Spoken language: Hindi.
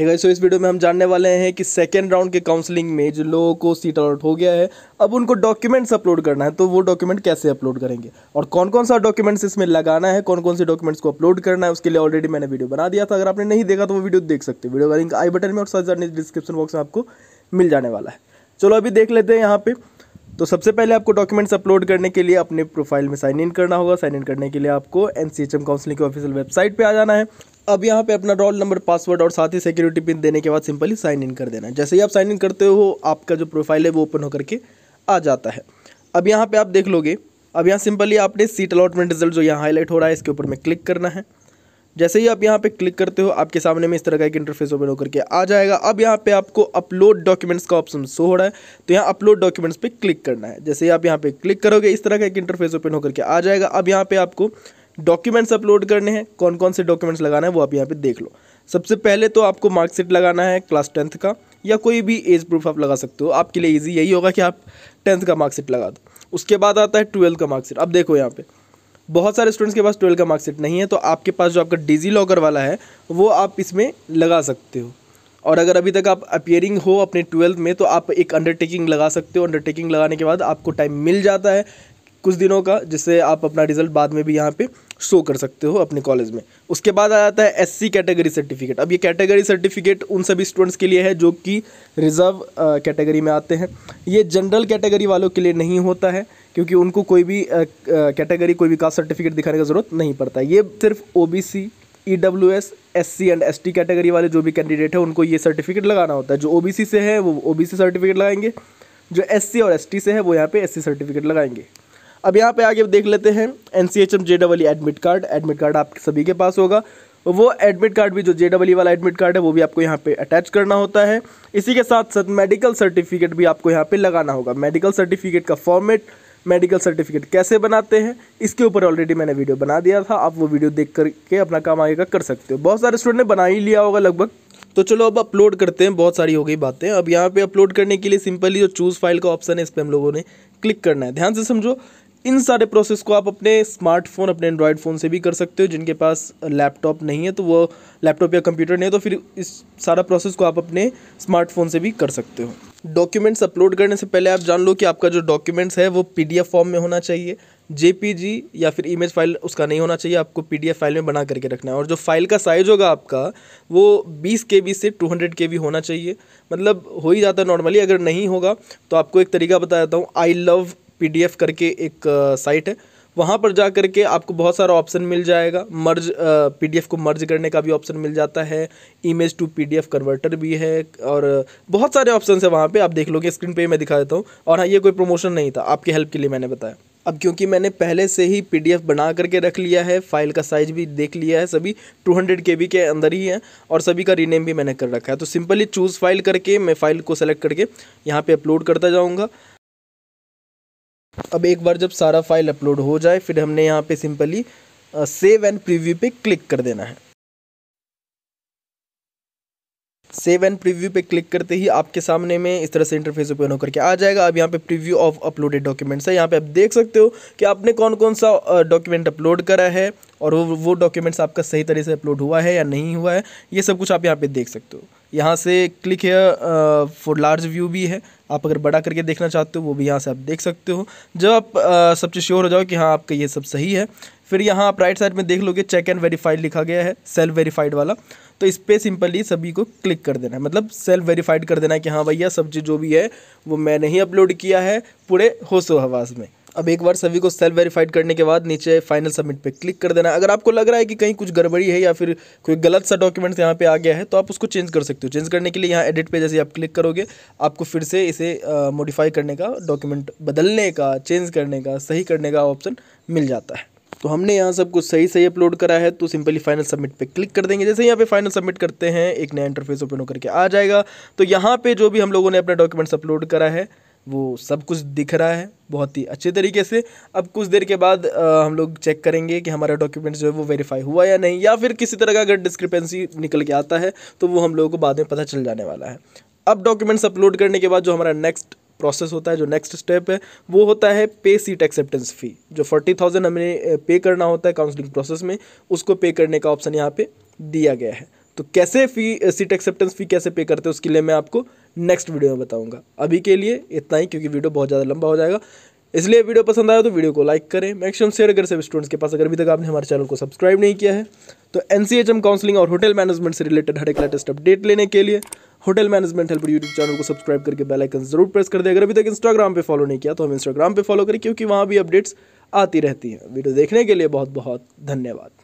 है सो इस वीडियो में हम जानने वाले हैं कि सेकेंड राउंड के काउंसलिंग में जो लोगों को सीट अलॉट हो गया है अब उनको डॉक्यूमेंट्स अपलोड करना है तो वो डॉक्यूमेंट कैसे अपलोड करेंगे और कौन कौन सा डॉक्यूमेंट्स इसमें लगाना है कौन कौन से डॉक्यूमेंट्स को अपलोड करना है उसके लिए ऑलरेडी मैंने वीडियो बना दिया था अगर आपने नहीं देखा तो वो वीडियो देख सकते वीडियो का लिंक आई बटन में और साथ डिस्क्रिप्शन बॉक्स में आपको मिल जाने वाला है चलो अभी देख लेते हैं यहाँ पर तो सबसे पहले आपको डॉक्यूमेंट्स अपलोड करने के लिए अपने प्रोफाइल में साइन इन करना होगा साइन इन करने के लिए आपको एनसीएचएम काउंसलिंग एम काउंसिलिंग की ऑफिशियल वेबसाइट पे आ जाना है अब यहाँ पे अपना रोल नंबर पासवर्ड और साथ ही सिक्योरिटी पिन देने के बाद सिंपली साइन इन कर देना जैसे ही आप साइन इन करते हो आपका जो प्रोफाइल है वो ओपन होकर के आ जाता है अब यहाँ पे आप देख लोगे अब यहाँ सिंपली आपने सीट अलॉटमेंट रिजल्ट जो यहाँ हाईलाइट हो रहा है इसके ऊपर में क्लिक करना है जैसे ही आप यहाँ पे क्लिक करते हो आपके सामने में इस तरह का एक इंटरफेस ओपन होकर के आ जाएगा अब यहाँ पे आपको अपलोड डॉक्यूमेंट्स का ऑप्शन शो हो रहा है तो यहाँ अपलोड डॉक्यूमेंट्स पर क्लिक करना है जैसे ही आप यहाँ पर क्लिक करोगे इस तरह का एक इंटरफेस ओपन होकर के आ जाएगा अब यहाँ पर आपको डॉक्यूमेंट्स अपलोड करने हैं कौन कौन से डॉक्यूमेंट्स लगाना है वो आप यहाँ पे देख लो सबसे पहले तो आपको मार्कशीट लगाना है क्लास टेंथ का या कोई भी एज प्रूफ आप लगा सकते हो आपके लिए ईजी यही होगा कि आप टेंथ का मार्कशीट लगा दो उसके बाद आता है ट्वेल्थ का मार्कशीट अब देखो यहाँ पे बहुत सारे स्टूडेंट्स के पास ट्वेल्थ का मार्कशीट नहीं है तो आपके पास जो आपका डिजी लॉकर वाला है वो आप इसमें लगा सकते हो और अगर अभी तक आप अपियरिंग हो अपने ट्वेल्थ में तो आप एक अंडरटेकिंग लगा सकते हो अंडरटेकिंग लगाने के बाद आपको टाइम मिल जाता है कुछ दिनों का जिससे आप अपना रिजल्ट बाद में भी यहाँ पे शो कर सकते हो अपने कॉलेज में उसके बाद आ जाता है एससी कैटेगरी सर्टिफिकेट अब ये कैटेगरी सर्टिफिकेट उन सभी स्टूडेंट्स के लिए है जो कि रिज़र्व कैटेगरी में आते हैं ये जनरल कैटेगरी वालों के लिए नहीं होता है क्योंकि उनको कोई भी कैटेगरी कोई भी कास्ट सर्टिफिकेट दिखाने का ज़रूरत नहीं पड़ता ये सिर्फ O B C E W S S C and S T category वाले जो भी कैंडिडेट हैं उनको ये सर्टिफिकेट लगाना होता है जो ओ बी सी से है वो ओ बी सी सर्टिफिकेट लगाएंगे जो एस सी और एस टी से है वो यहाँ पे एस सी सर्टिफिकेट लगाएंगे अब यहाँ पे आगे देख लेते हैं N C H M J double admit card admit card आप सभी के पास होगा वो एडमिट कार्ड भी जो जे डबल e वाला एडमिट कार्ड है वो भी आपको यहाँ पे अटैच करना होता है इसी के साथ साथ मेडिकल सर्टिफिकेट भी आपको यहाँ पे लगाना होगा मेडिकल सर्टिफिकेट का फॉर्मेट मेडिकल सर्टिफिकेट कैसे बनाते हैं इसके ऊपर ऑलरेडी मैंने वीडियो बना दिया था आप वो वीडियो देख करके अपना काम आगे का कर सकते हो बहुत सारे स्टूडेंट ने बना ही लिया होगा लगभग तो चलो अब अपलोड करते हैं बहुत सारी हो गई बातें अब यहाँ पे अपलोड करने के लिए सिंपली जो चूज़ फाइल का ऑप्शन है इस पर हम लोगों ने क्लिक करना है ध्यान से समझो इन सारे प्रोसेस को आप अपने स्मार्टफोन अपने एंड्रॉयड फ़ोन से भी कर सकते हो जिनके पास लैपटॉप नहीं है तो वो लैपटॉप या कंप्यूटर नहीं है तो फिर इस सारा प्रोसेस को आप अपने स्मार्टफोन से भी कर सकते हो डॉक्यूमेंट्स अपलोड करने से पहले आप जान लो कि आपका जो डॉक्यूमेंट्स है वो पी फॉर्म में होना चाहिए जे या फिर इमेज फाइल उसका नहीं होना चाहिए आपको पी फाइल में बना करके रखना है और जो फाइल का साइज़ होगा आपका वो बीस के से टू हंड्रेड के होना चाहिए मतलब हो ही जाता है नॉर्मली अगर नहीं होगा तो आपको एक तरीका बता देता हूँ आई लव पी करके एक साइट है वहाँ पर जा करके आपको बहुत सारा ऑप्शन मिल जाएगा मर्ज पीडीएफ को मर्ज करने का भी ऑप्शन मिल जाता है इमेज टू पीडीएफ कन्वर्टर भी है और बहुत सारे ऑप्शन है वहाँ पे आप देख लोगे स्क्रीन पे मैं दिखा देता हूँ और हाँ ये कोई प्रमोशन नहीं था आपकी हेल्प के लिए मैंने बताया अब क्योंकि मैंने पहले से ही पीडीएफ बना करके रख लिया है फाइल का साइज भी देख लिया है सभी टू हंड्रेड के के अंदर ही है और सभी का रीनेम भी मैंने कर रखा है तो सिंपली चूज़ फाइल करके मैं फ़ाइल को सेलेक्ट करके यहाँ पे अपलोड करता जाऊँगा अब एक बार जब सारा फाइल अपलोड हो जाए फिर हमने यहाँ पे सिंपली सेव एंड प्रीव्यू पे क्लिक कर देना है सेव एंड प्रीव्यू पे क्लिक करते ही आपके सामने में इस तरह से इंटरफेस ओपन होकर के आ जाएगा अब यहाँ पे प्रीव्यू ऑफ अपलोडेड डॉक्यूमेंट्स है यहाँ पे आप देख सकते हो कि आपने कौन कौन सा डॉक्यूमेंट अपलोड करा है और वो वो डॉक्यूमेंट्स आपका सही तरह से अपलोड हुआ है या नहीं हुआ है ये सब कुछ आप यहाँ पे देख सकते हो यहाँ से क्लिक है फॉर लार्ज व्यू भी है आप अगर बड़ा करके देखना चाहते हो वो भी यहाँ से आप देख सकते हो जब आप सबसे श्योर हो जाओ कि हाँ आपका ये सब सही है फिर यहाँ आप राइट साइड में देख लोगे चेक एंड वेरीफाइड लिखा गया है सेल्फ वेरीफाइड वाला तो इस पर सिंपली सभी को क्लिक कर देना है मतलब सेल्फ वेरीफाइड कर देना है कि हाँ भैया सब चीज़ जो भी है वो मैंने ही अपलोड किया है पूरे होशो हवास में अब एक बार सभी को सेल्फ वेरीफाइड करने के बाद नीचे फाइनल सबमिट पे क्लिक कर देना अगर आपको लग रहा है कि कहीं कुछ गड़बड़ी है या फिर कोई गलत सा डॉक्यूमेंट्स यहाँ पे आ गया है तो आप उसको चेंज कर सकते हो चेंज करने के लिए यहाँ एडिट पे जैसे आप क्लिक करोगे आपको फिर से इसे मॉडिफाई करने का डॉक्यूमेंट बदलने का चेंज करने का सही करने का ऑप्शन मिल जाता है तो हमने यहाँ सब कुछ सही सही अपलोड करा है तो सिंपली फाइनल सबमिट पे क्लिक कर देंगे जैसे यहाँ पे फाइनल सबमिट करते हैं एक नया इंटरफेस ओपन होकर के आ जाएगा तो यहाँ पे जो भी हम लोगों ने अपना डॉक्यूमेंट्स अपलोड करा है वो सब कुछ दिख रहा है बहुत ही अच्छे तरीके से अब कुछ देर के बाद आ, हम लोग चेक करेंगे कि हमारा डॉक्यूमेंट जो है वो वेरीफाई हुआ या नहीं या फिर किसी तरह का अगर डिस्क्रिपेंसी निकल के आता है तो वो हम लोगों को बाद में पता चल जाने वाला है अब डॉक्यूमेंट्स अपलोड करने के बाद जो हमारा नेक्स्ट प्रोसेस होता है जो नेक्स्ट स्टेप है वो होता है पे सीट एक्सेप्टेंस फ़ी जो फोर्टी थाउजेंड हमें पे करना होता है काउंसलिंग प्रोसेस में उसको पे करने का ऑप्शन यहाँ पे दिया गया है तो कैसे फी सीट एक्सेप्टेंस फ़ी कैसे पे करते हैं उसके लिए मैं आपको नेक्स्ट वीडियो में बताऊंगा अभी के लिए इतना ही क्योंकि वीडियो बहुत ज़्यादा लंबा हो जाएगा इसलिए वीडियो पसंद आया तो वीडियो को लाइक करें मैक्सिमम शेयर करें सभी स्टूडेंट्स के पास अगर अभी तक आपने हमारे चैनल को सब्सक्राइब नहीं किया है तो N C H M counselling और होटल मैनेजमेंट से रिलेटेड हर एक लेटेस्ट अपडेट लेने के लिए hotel management helper YouTube channel को सब्सक्राइब करके बेल आइकन जरूर प्रेस कर दें अगर अभी तक इंस्टाग्राम पे फॉलो नहीं किया तो हम इंस्टाग्राम पे फॉलो करें क्योंकि वहाँ भी अपडेट्स आती रहती हैं वीडियो देखने के लिए बहुत बहुत धन्यवाद